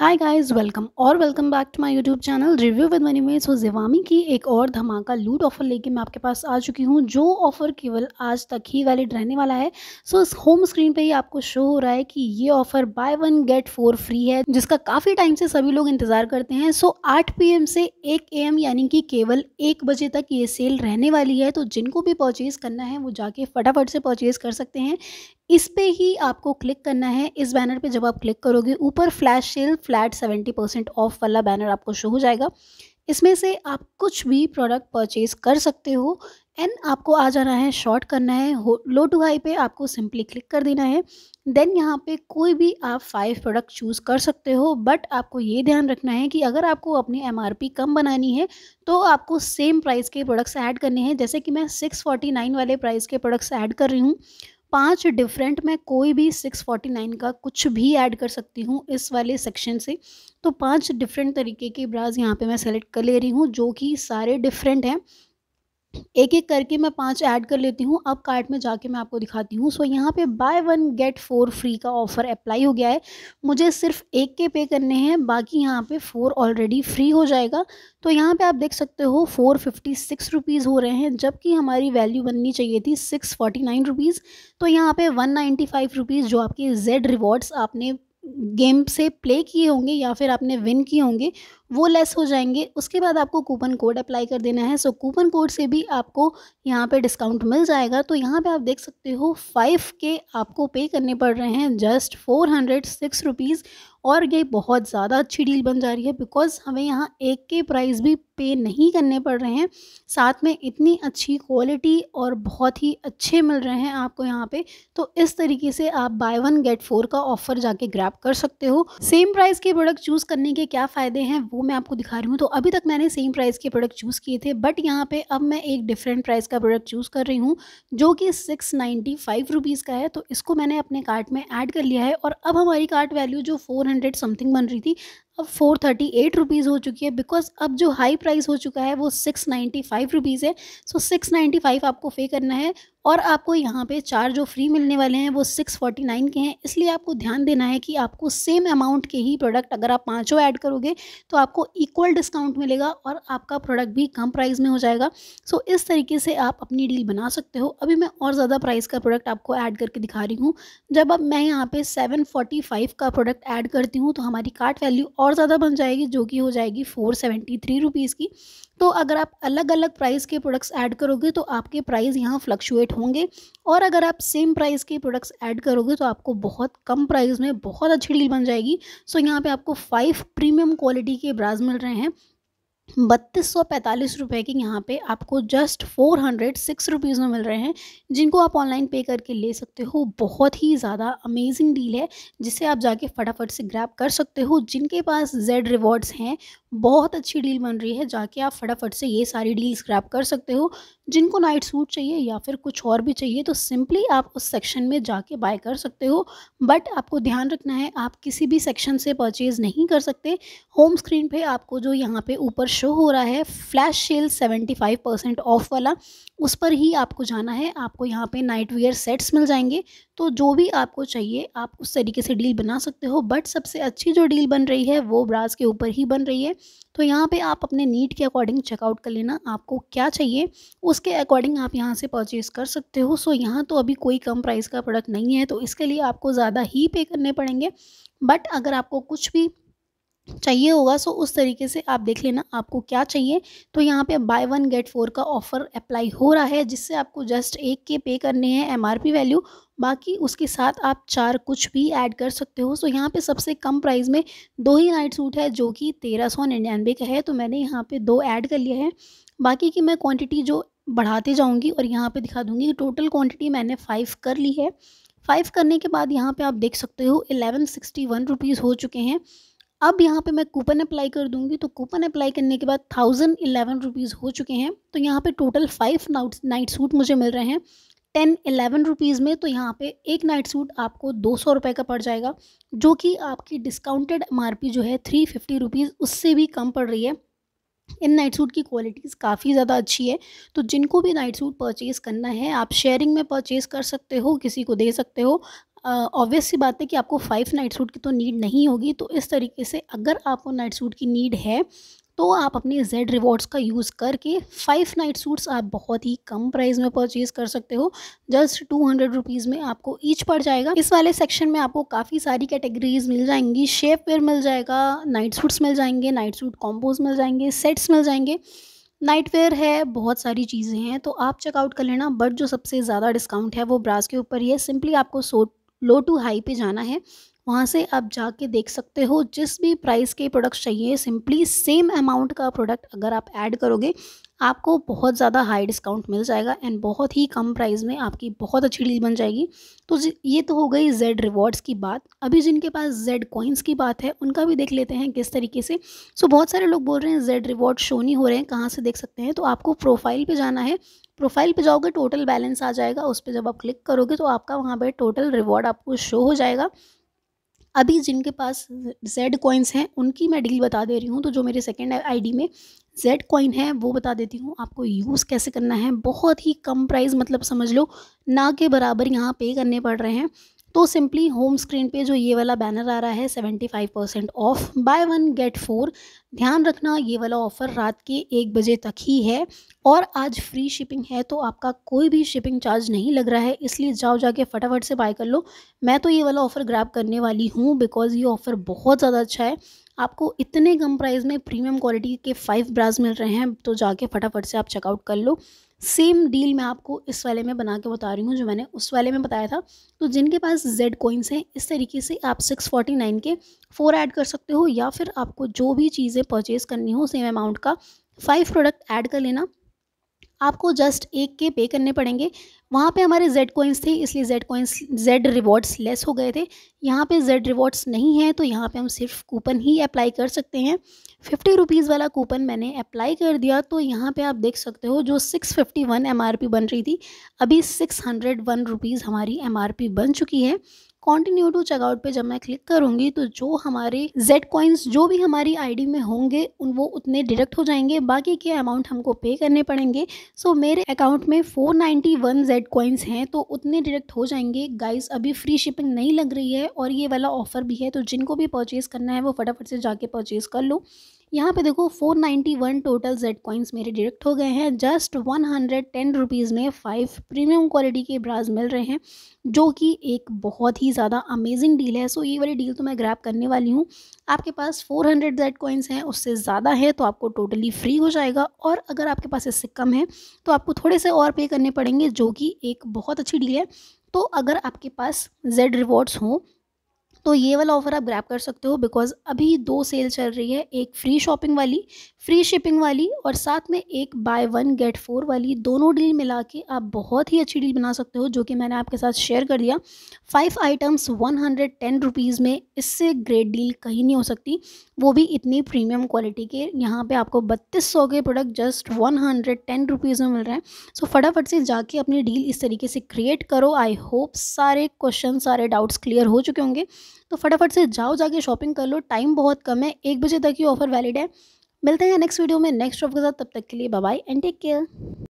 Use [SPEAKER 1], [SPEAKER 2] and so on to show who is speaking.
[SPEAKER 1] हाय guys welcome और welcome back to my YouTube channel review with Money Mess so Zivame की एक और धमाका लूट ऑफर लेके मैं आपके पास आ चुकी हूँ जो ऑफर केवल आज तक ही वैलिड रहने वाला है सो so, इस होम स्क्रीन पे ही आपको शो हो रहा है कि ये offer buy one get four free है जिसका काफ़ी टाइम से सभी लोग इंतजार करते हैं सो आठ पी से एक ए यानी कि केवल एक बजे तक ये सेल रहने वाली है तो जिनको भी परचेज़ करना है वो जाके फटाफट से परचेज़ कर सकते हैं इस पे ही आपको क्लिक करना है इस बैनर पे जब आप क्लिक करोगे ऊपर flash sale flat seventy percent off वाला बैनर आपको शो हो जाएगा इसमें से आप कुछ भी प्रोडक्ट परचेज कर सकते हो एंड आपको आ जाना है शॉर्ट करना है लो टू हाई पे आपको सिंपली क्लिक कर देना है देन यहाँ पे कोई भी आप फाइव प्रोडक्ट चूज़ कर सकते हो बट आपको ये ध्यान रखना है कि अगर आपको अपनी एम कम बनानी है तो आपको सेम प्राइस के प्रोडक्ट्स ऐड करने हैं जैसे कि मैं सिक्स फोर्टी नाइन वाले प्राइस के प्रोडक्ट्स ऐड कर रही हूँ पांच डिफरेंट मैं कोई भी 649 का कुछ भी ऐड कर सकती हूँ इस वाले सेक्शन से तो पांच डिफरेंट तरीके के ब्राज यहाँ पे मैं सेलेक्ट कर ले रही हूँ जो कि सारे डिफरेंट हैं एक एक करके मैं पांच ऐड कर लेती हूँ अब कार्ट में जाके मैं आपको दिखाती हूँ सो यहाँ पे buy one get four free का ऑफ़र अप्लाई हो गया है मुझे सिर्फ एक के पे करने हैं बाकी यहाँ पे फ़ोर ऑलरेडी फ्री हो जाएगा तो यहाँ पे आप देख सकते हो फ़ोर फिफ्टी सिक्स रुपीज़ हो रहे हैं जबकि हमारी वैल्यू बननी चाहिए थी सिक्स फोर्टी नाइन रुपीज़ तो यहाँ पर वन नाइन्टी फाइव रुपीज़ जो आपके जेड रिवॉर्ड्स आपने गेम से प्ले किए होंगे या फिर आपने विन किए होंगे वो लेस हो जाएंगे उसके बाद आपको कूपन कोड अप्लाई कर देना है सो कूपन कोड से भी आपको यहाँ पे डिस्काउंट मिल जाएगा तो यहाँ पे आप देख सकते हो फाइव के आपको पे करने पड़ रहे हैं just four hundred six rupees और ये बहुत ज़्यादा अच्छी डील बन जा रही है बिकॉज़ हमें यहाँ एक के प्राइस भी पे नहीं करने पड़ रहे हैं साथ में इतनी अच्छी क्वालिटी और बहुत ही अच्छे मिल रहे हैं आपको यहाँ पे तो इस तरीके से आप बाय वन गेट फोर का ऑफ़र जाके ग्रैप कर सकते हो सेम प्राइस के प्रोडक्ट चूज़ करने के क्या फ़ायदे हैं वो वो मैं आपको दिखा रही हूँ तो अभी तक मैंने सेम प्राइस के प्रोडक्ट चूज़ किए थे बट यहाँ पे अब मैं एक डिफरेंट प्राइस का प्रोडक्ट चूज़ कर रही हूँ जो कि सिक्स नाइन्टी फाइव रुपीज़ का है तो इसको मैंने अपने कार्ट में ऐड कर लिया है और अब हमारी कार्ट वैल्यू जो फ़ोर हंड्रेड समथिंग बन रही थी अब फोर थर्टी एट रुपीज़ हो चुकी है बिकॉज अब जो हाई प्राइस हो चुका है वो सिक्स नाइन्टी फाइव रुपीज़ है सो सिक्स नाइन्टी फाइव आपको पे करना है और आपको यहाँ पे चार जो फ्री मिलने वाले हैं वो सिक्स फोर्टी नाइन के हैं इसलिए आपको ध्यान देना है कि आपको सेम अमाउंट के ही प्रोडक्ट अगर आप पाँचों ऐड करोगे तो आपको इक्वल डिस्काउंट मिलेगा और आपका प्रोडक्ट भी कम प्राइस में हो जाएगा सो इस तरीके से आप अपनी डील बना सकते हो अभी मैं और ज़्यादा प्राइस का प्रोडक्ट आपको ऐड करके दिखा रही हूँ जब अब मैं यहाँ पर सेवन फोर्टी फाइव का प्रोडक्ट ऐड करती हूँ तो हमारी कार्ट वैल्यू और ज़्यादा बन जाएगी जो कि हो जाएगी फोर सेवेंटी थ्री रुपीज़ की तो अगर आप अलग अलग प्राइस के प्रोडक्ट्स ऐड करोगे तो आपके प्राइस यहाँ फ्लक्चुएट होंगे और अगर आप सेम प्राइस के प्रोडक्ट्स ऐड करोगे तो आपको बहुत कम प्राइस में बहुत अच्छी डील बन जाएगी सो यहाँ पे आपको फाइव प्रीमियम क्वालिटी के ब्राज मिल रहे हैं बत्तीस सौ पैंतालीस रुपये के यहाँ पे आपको just four hundred six rupees में मिल रहे हैं जिनको आप ऑनलाइन पे करके ले सकते हो बहुत ही ज़्यादा अमेजिंग डील है जिसे आप जाके फटाफट से ग्रैब कर सकते हो जिनके पास जेड रिवॉर्ड्स हैं बहुत अच्छी डील बन रही है जाके आप फटाफट से ये सारी डील्स ग्रैप कर सकते हो जिनको नाइट सूट चाहिए या फिर कुछ और भी चाहिए तो सिंपली आप उस सेक्शन में जाके बाय कर सकते हो बट आपको ध्यान रखना है आप किसी भी सेक्शन से परचेज़ नहीं कर सकते होम स्क्रीन पे आपको जो यहाँ पे ऊपर शो हो रहा है flash sale five percent off वाला उस पर ही आपको जाना है आपको यहाँ पे नाइट वेयर सेट्स मिल जाएंगे तो जो भी आपको चाहिए आप उस तरीके से डील बना सकते हो बट सबसे अच्छी जो डील बन रही है वो ब्रास के ऊपर ही बन रही है तो यहाँ पे आप अपने नीड के अकॉर्डिंग चेकआउट कर लेना आपको क्या चाहिए उसके अकॉर्डिंग आप यहाँ से परचेज़ कर सकते हो सो यहाँ तो अभी कोई कम प्राइस का प्रोडक्ट नहीं है तो इसके लिए आपको ज़्यादा ही पे करने पड़ेंगे बट अगर आपको कुछ भी चाहिए होगा सो उस तरीके से आप देख लेना आपको क्या चाहिए तो यहाँ पे बाय वन गेट फोर का ऑफ़र अप्लाई हो रहा है जिससे आपको जस्ट एक के पे करने हैं एमआरपी वैल्यू बाकी उसके साथ आप चार कुछ भी ऐड कर सकते हो सो यहाँ पे सबसे कम प्राइस में दो ही नाइट सूट है जो कि तेरह सौ निन्यानवे का है तो मैंने यहाँ पर दो ऐड कर लिया है बाकी की मैं क्वान्टिटी जो बढ़ाते जाऊँगी और यहाँ पर दिखा दूँगी टोटल क्वान्टिटी मैंने फाइव कर ली है फाइव करने के बाद यहाँ पर आप देख सकते हो एलेवन सिक्सटी वन रुपीज़ हो चुके हैं अब यहाँ पे मैं कूपन अप्लाई कर दूंगी तो कूपन अप्लाई करने के बाद थाउजेंड इलेवन रुपीज़ हो चुके हैं तो यहाँ पे टोटल फाइव नाउट नाइट सूट मुझे मिल रहे हैं टेन इलेवन रुपीज़ में तो यहाँ पे एक नाइट सूट आपको दो सौ रुपये का पड़ जाएगा जो कि आपकी डिस्काउंटेड एम जो है थ्री फिफ्टी रुपीज़ उससे भी कम पड़ रही है इन नाइट सूट की क्वालिटीज़ काफ़ी ज़्यादा अच्छी है तो जिनको भी नाइट सूट परचेज़ करना है आप शेयरिंग में परचेज़ कर सकते हो किसी को दे सकते हो ऑब्वियस सी बात है कि आपको फाइव नाइट सूट की तो नीड नहीं होगी तो इस तरीके से अगर आपको नाइट सूट की नीड है तो आप अपने जेड रिवॉर्ड्स का यूज़ करके फाइव नाइट सूट्स आप बहुत ही कम प्राइस में परचेज़ कर सकते हो जस्ट टू हंड्रेड रुपीज़ में आपको ईच पड़ जाएगा इस वाले सेक्शन में आपको काफ़ी सारी कैटेगरीज मिल जाएंगी शेप वेयर मिल जाएगा नाइट सूट्स मिल जाएंगे नाइट सूट कॉम्बोज मिल जाएंगे सेट्स मिल जाएंगे नाइट वेयर है बहुत सारी चीज़ें हैं तो आप चेकआउट कर लेना बट जो सबसे ज़्यादा डिस्काउंट है वो ब्रास के ऊपर ही है सिंपली आपको सोट लो टू हाई पे जाना है वहाँ से आप जाके देख सकते हो जिस भी प्राइस के प्रोडक्ट चाहिए सिंपली सेम अमाउंट का प्रोडक्ट अगर आप ऐड करोगे आपको बहुत ज़्यादा हाई डिस्काउंट मिल जाएगा एंड बहुत ही कम प्राइस में आपकी बहुत अच्छी डील बन जाएगी तो ये तो हो गई जेड रिवॉर्ड्स की बात अभी जिनके पास जेड कॉइन्स की बात है उनका भी देख लेते हैं किस तरीके से सो so, बहुत सारे लोग बोल रहे हैं जेड रिवॉर्ड शो नहीं हो रहे हैं कहाँ से देख सकते हैं तो आपको प्रोफाइल पर जाना है प्रोफाइल पे जाओगे टोटल बैलेंस आ जाएगा उस पर जब आप क्लिक करोगे तो आपका वहाँ पर टोटल रिवॉर्ड आपको शो हो जाएगा अभी जिनके पास जेड कॉइन्स हैं उनकी मैं डील बता दे रही हूँ तो जो मेरे सेकेंड आईडी में जेड कॉइन है वो बता देती हूँ आपको यूज़ कैसे करना है बहुत ही कम प्राइस मतलब समझ लो ना के बराबर यहाँ पे करने पड़ रहे हैं तो सिंपली होम स्क्रीन पे जो ये वाला बैनर आ रहा है 75 percent off buy one get four ध्यान रखना ये वाला ऑफ़र रात के एक बजे तक ही है और आज फ्री शिपिंग है तो आपका कोई भी शिपिंग चार्ज नहीं लग रहा है इसलिए जाओ जाके फटाफट से बाय कर लो मैं तो ये वाला ऑफ़र ग्रैप करने वाली हूँ बिकॉज़ ये ऑफ़र बहुत ज़्यादा अच्छा है आपको इतने कम प्राइस में प्रीमियम क्वालिटी के फाइव ब्रास मिल रहे हैं तो जाके फटाफट से आप चेकआउट कर लो सेम डील मैं आपको इस वाले में बना के बता रही हूँ जो मैंने उस वाले में बताया था तो जिनके पास जेड कोइंस हैं इस तरीके से आप सिक्स फोर्टी नाइन के फोर ऐड कर सकते हो या फिर आपको जो भी चीज़ें परचेज़ करनी हो सेम अमाउंट का फाइव प्रोडक्ट ऐड कर लेना आपको जस्ट एक के पे करने पड़ेंगे वहाँ पे हमारे जेड कोइंस थे इसलिए Z coins Z rewards less हो गए थे यहाँ पे जेड रिवॉर्ड्स नहीं है तो यहाँ पे हम सिर्फ कूपन ही अप्लाई कर सकते हैं फिफ्टी रुपीज़ वाला कूपन मैंने अप्लाई कर दिया तो यहाँ पे आप देख सकते हो जो six fifty one M R P बन रही थी अभी सिक्स हंड्रेड वन रुपीज़ हमारी एम आर पी बन चुकी है कॉन्टिन्यू टू चेकआउट पे जब मैं क्लिक करूंगी तो जो हमारे जेड कॉइन्स जो भी हमारी आईडी में होंगे उन वो उतने डिडक्ट हो जाएंगे बाकी के अमाउंट हमको पे करने पड़ेंगे सो so, मेरे अकाउंट में 491 जेड कॉइन्स हैं तो उतने डिडक्ट हो जाएंगे गाइस अभी फ्री शिपिंग नहीं लग रही है और ये वाला ऑफर भी है तो जिनको भी परचेज़ करना है वो फटाफट से जाके परचेज़ कर लो यहाँ पे देखो 491 टोटल जेड कॉइन्स मेरे डिडक्ट हो गए हैं जस्ट 110 रुपीस में फाइव प्रीमियम क्वालिटी के ब्राज मिल रहे हैं जो कि एक बहुत ही ज़्यादा अमेजिंग डील है सो ये वाली डील तो मैं ग्रैप करने वाली हूँ आपके पास 400 हंड्रेड जेड कॉइन्स हैं उससे ज़्यादा है तो आपको टोटली फ्री हो जाएगा और अगर आपके पास इससे कम है तो आपको थोड़े से और पे करने पड़ेंगे जो कि एक बहुत अच्छी डील है तो अगर आपके पास जेड रिवॉर्ड्स हों तो ये वाला ऑफ़र आप ग्रैप कर सकते हो बिकॉज अभी दो सेल चल रही है एक फ्री शॉपिंग वाली फ्री शिपिंग वाली और साथ में एक बाय वन गेट फोर वाली दोनों डील मिला के आप बहुत ही अच्छी डील बना सकते हो जो कि मैंने आपके साथ शेयर कर दिया five items one hundred ten rupees में इससे ग्रेट डील कहीं नहीं हो सकती वो भी इतनी प्रीमियम क्वालिटी के यहाँ पर आपको बत्तीस सौ के product just one hundred ten rupees में मिल रहे हैं सो so, फटाफट से जाके अपनी डील इस तरीके से क्रिएट करो आई होप सारे क्वेश्चन सारे डाउट्स क्लियर हो चुके होंगे तो फटाफट से जाओ जाके शॉपिंग कर लो टाइम बहुत कम है एक बजे तक ही ऑफर वैलिड है मिलते हैं नेक्स्ट वीडियो में नेक्स्ट शॉप के साथ तब तक के लिए बाय एंड टेक केयर